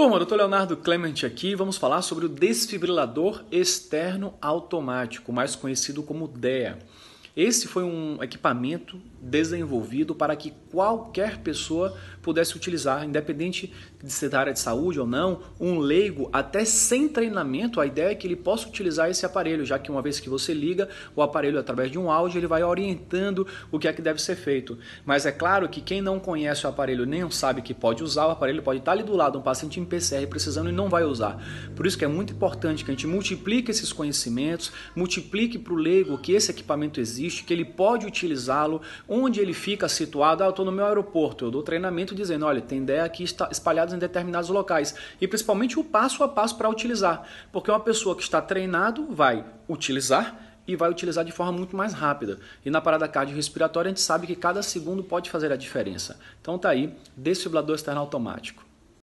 Turma, doutor Leonardo Clemente aqui. Vamos falar sobre o desfibrilador externo automático, mais conhecido como DEA. Esse foi um equipamento desenvolvido para que qualquer pessoa pudesse utilizar, independente de ser da área de saúde ou não, um leigo até sem treinamento, a ideia é que ele possa utilizar esse aparelho, já que uma vez que você liga o aparelho através de um áudio, ele vai orientando o que é que deve ser feito. Mas é claro que quem não conhece o aparelho nem sabe que pode usar, o aparelho pode estar ali do lado, um paciente em PCR precisando e não vai usar. Por isso que é muito importante que a gente multiplique esses conhecimentos, multiplique para o leigo que esse equipamento existe, existe, que ele pode utilizá-lo, onde ele fica situado. Ah, eu estou no meu aeroporto, eu dou treinamento dizendo, olha, tem ideia aqui está espalhados em determinados locais. E principalmente o passo a passo para utilizar. Porque uma pessoa que está treinado vai utilizar, e vai utilizar de forma muito mais rápida. E na parada cardiorrespiratória a gente sabe que cada segundo pode fazer a diferença. Então tá aí, desfibrilador externo automático.